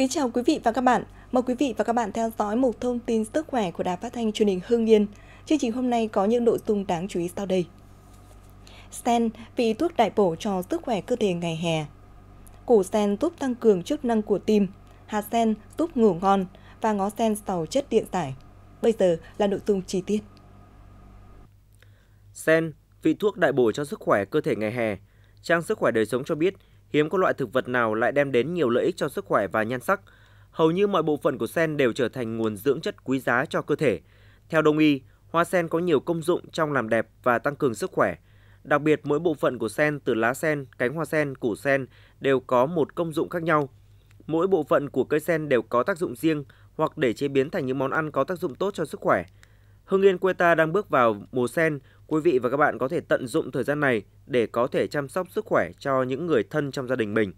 Kính chào quý vị và các bạn. Mời quý vị và các bạn theo dõi một thông tin sức khỏe của Đài Phát thanh Truyền hình Hưng Yên. Chương trình hôm nay có những nội dung đáng chú ý sau đây. Sen, vị thuốc đại bổ cho sức khỏe cơ thể ngày hè. Củ sen giúp tăng cường chức năng của tim, hạt sen giúp ngủ ngon và ngó sen giàu chất điện giải. Bây giờ là nội dung chi tiết. Sen, vị thuốc đại bổ cho sức khỏe cơ thể ngày hè. Trang sức khỏe đời sống cho biết, hiếm có loại thực vật nào lại đem đến nhiều lợi ích cho sức khỏe và nhan sắc. Hầu như mọi bộ phận của sen đều trở thành nguồn dưỡng chất quý giá cho cơ thể. Theo đông y, hoa sen có nhiều công dụng trong làm đẹp và tăng cường sức khỏe. Đặc biệt mỗi bộ phận của sen từ lá sen, cánh hoa sen, củ sen đều có một công dụng khác nhau. Mỗi bộ phận của cây sen đều có tác dụng riêng hoặc để chế biến thành những món ăn có tác dụng tốt cho sức khỏe. Hưng Yên quê ta đang bước vào mùa sen, Quý vị và các bạn có thể tận dụng thời gian này để có thể chăm sóc sức khỏe cho những người thân trong gia đình mình.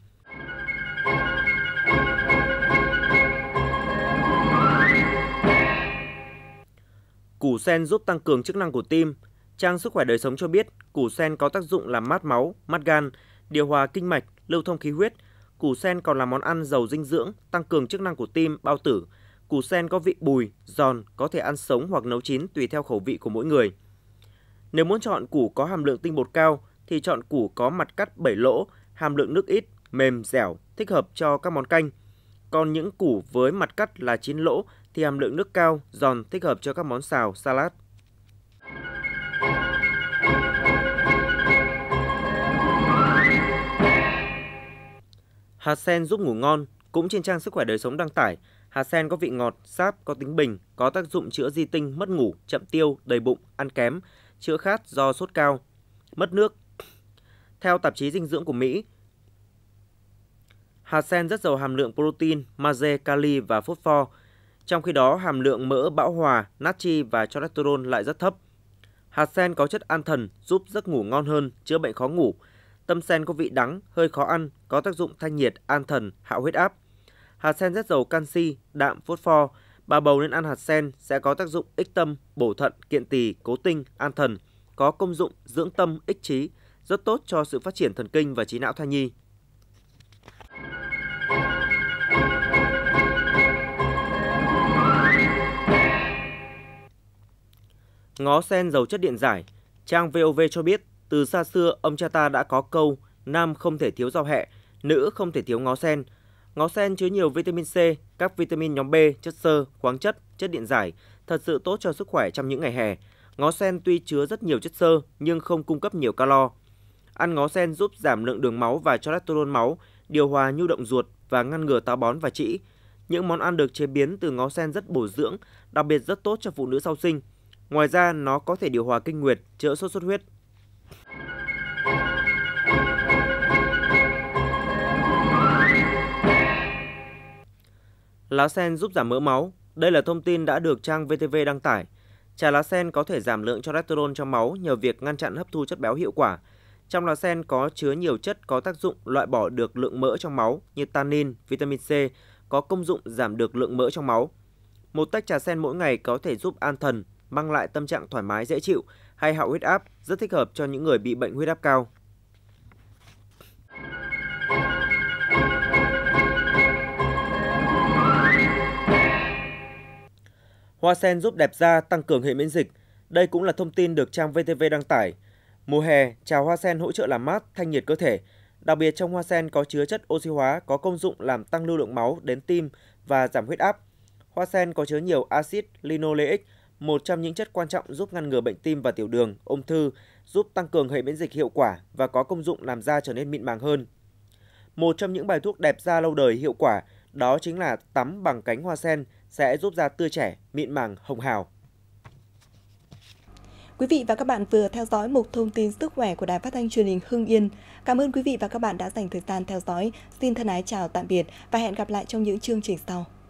Củ sen giúp tăng cường chức năng của tim. Trang Sức khỏe đời sống cho biết, củ sen có tác dụng làm mát máu, mát gan, điều hòa kinh mạch, lưu thông khí huyết. Củ sen còn là món ăn giàu dinh dưỡng, tăng cường chức năng của tim, bao tử. Củ sen có vị bùi, giòn, có thể ăn sống hoặc nấu chín tùy theo khẩu vị của mỗi người. Nếu muốn chọn củ có hàm lượng tinh bột cao thì chọn củ có mặt cắt 7 lỗ, hàm lượng nước ít, mềm, dẻo, thích hợp cho các món canh. Còn những củ với mặt cắt là 9 lỗ thì hàm lượng nước cao, giòn, thích hợp cho các món xào, salad. Hạt sen giúp ngủ ngon, cũng trên trang Sức khỏe đời sống đăng tải, hạt sen có vị ngọt, sáp, có tính bình, có tác dụng chữa di tinh, mất ngủ, chậm tiêu, đầy bụng, ăn kém, chữa khát do sốt cao, mất nước. Theo tạp chí dinh dưỡng của Mỹ, hạt sen rất giàu hàm lượng protein, magie, kali và phốt pho. Trong khi đó, hàm lượng mỡ bão hòa, natri và cholesterol lại rất thấp. Hạt sen có chất an thần, giúp giấc ngủ ngon hơn, chữa bệnh khó ngủ. Tâm sen có vị đắng, hơi khó ăn, có tác dụng thanh nhiệt, an thần, hạ huyết áp. Hạt sen rất giàu canxi, đạm, phốt pho, Bà bầu nên ăn hạt sen sẽ có tác dụng ích tâm, bổ thận, kiện tỳ, cố tinh, an thần, có công dụng dưỡng tâm, ích trí, rất tốt cho sự phát triển thần kinh và trí não thai nhi. Ngó sen giàu chất điện giải, trang VOV cho biết từ xa xưa ông cha ta đã có câu nam không thể thiếu rau hẹ, nữ không thể thiếu ngó sen – Ngó sen chứa nhiều vitamin C, các vitamin nhóm B, chất xơ, khoáng chất, chất điện giải, thật sự tốt cho sức khỏe trong những ngày hè. Ngó sen tuy chứa rất nhiều chất xơ nhưng không cung cấp nhiều calo. Ăn ngó sen giúp giảm lượng đường máu và cholesterol máu, điều hòa nhu động ruột và ngăn ngừa táo bón và trĩ. Những món ăn được chế biến từ ngó sen rất bổ dưỡng, đặc biệt rất tốt cho phụ nữ sau sinh. Ngoài ra, nó có thể điều hòa kinh nguyệt, chữa sốt xuất huyết, Lá sen giúp giảm mỡ máu. Đây là thông tin đã được trang VTV đăng tải. Trà lá sen có thể giảm lượng cholesterol trong máu nhờ việc ngăn chặn hấp thu chất béo hiệu quả. Trong lá sen có chứa nhiều chất có tác dụng loại bỏ được lượng mỡ trong máu như tannin, vitamin C, có công dụng giảm được lượng mỡ trong máu. Một tách trà sen mỗi ngày có thể giúp an thần, mang lại tâm trạng thoải mái dễ chịu hay hạ huyết áp, rất thích hợp cho những người bị bệnh huyết áp cao. Hoa sen giúp đẹp da tăng cường hệ miễn dịch. Đây cũng là thông tin được trang VTV đăng tải. Mùa hè, trà hoa sen hỗ trợ làm mát, thanh nhiệt cơ thể. Đặc biệt trong hoa sen có chứa chất oxy hóa có công dụng làm tăng lưu lượng máu đến tim và giảm huyết áp. Hoa sen có chứa nhiều axit linoleic, một trong những chất quan trọng giúp ngăn ngừa bệnh tim và tiểu đường, ung thư, giúp tăng cường hệ miễn dịch hiệu quả và có công dụng làm da trở nên mịn màng hơn. Một trong những bài thuốc đẹp da lâu đời hiệu quả đó chính là tắm bằng cánh hoa sen sẽ giúp da tươi trẻ, mịn màng, hồng hào. Quý vị và các bạn vừa theo dõi mục thông tin sức khỏe của Đài Phát thanh Truyền hình Hưng Yên. Cảm ơn quý vị và các bạn đã dành thời gian theo dõi. Xin thân ái chào tạm biệt và hẹn gặp lại trong những chương trình sau.